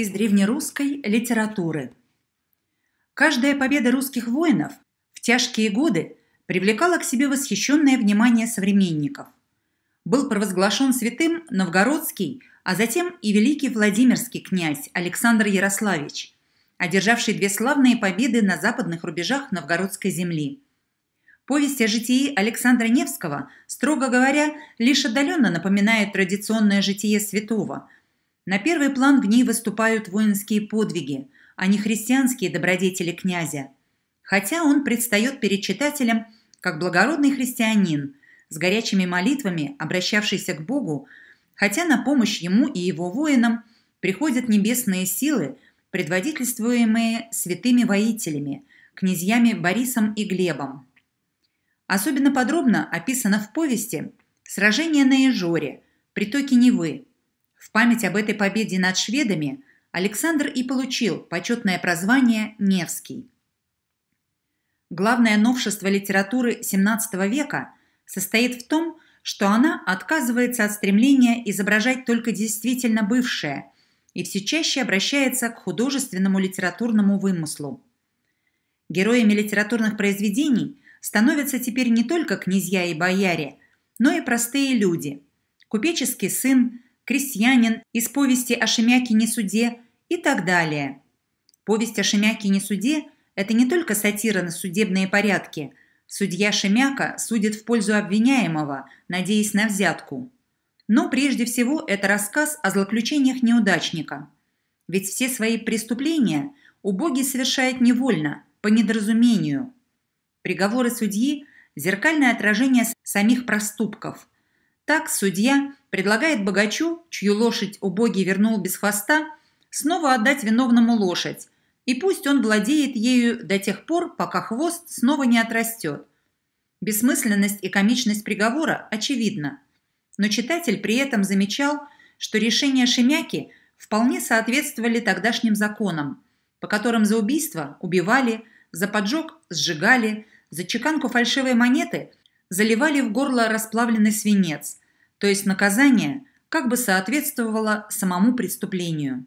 из древнерусской литературы. Каждая победа русских воинов в тяжкие годы привлекала к себе восхищенное внимание современников. Был провозглашен святым новгородский, а затем и великий Владимирский князь Александр Ярославич, одержавший две славные победы на западных рубежах новгородской земли. Повесть о житии Александра Невского, строго говоря, лишь отдаленно напоминает традиционное житие святого – на первый план в ней выступают воинские подвиги, а не христианские добродетели князя. Хотя он предстает перед читателем как благородный христианин, с горячими молитвами, обращавшийся к Богу, хотя на помощь ему и его воинам приходят небесные силы, предводительствуемые святыми воителями, князьями Борисом и Глебом. Особенно подробно описано в повести сражение на Ижоре, притоке Невы, в память об этой победе над шведами Александр и получил почетное прозвание «Невский». Главное новшество литературы XVII века состоит в том, что она отказывается от стремления изображать только действительно бывшее и все чаще обращается к художественному литературному вымыслу. Героями литературных произведений становятся теперь не только князья и бояре, но и простые люди – купеческий сын, крестьянин из повести о Шемяке не суде и так далее. Повесть о Шемяке не суде – это не только сатира на судебные порядки. Судья Шемяка судит в пользу обвиняемого, надеясь на взятку. Но прежде всего это рассказ о злоключениях неудачника. Ведь все свои преступления убогий совершает невольно, по недоразумению. Приговоры судьи – зеркальное отражение самих проступков – так судья предлагает богачу, чью лошадь убогий вернул без хвоста, снова отдать виновному лошадь, и пусть он владеет ею до тех пор, пока хвост снова не отрастет. Бессмысленность и комичность приговора очевидна. Но читатель при этом замечал, что решения Шемяки вполне соответствовали тогдашним законам, по которым за убийство убивали, за поджог сжигали, за чеканку фальшивой монеты заливали в горло расплавленный свинец, то есть наказание как бы соответствовало самому преступлению.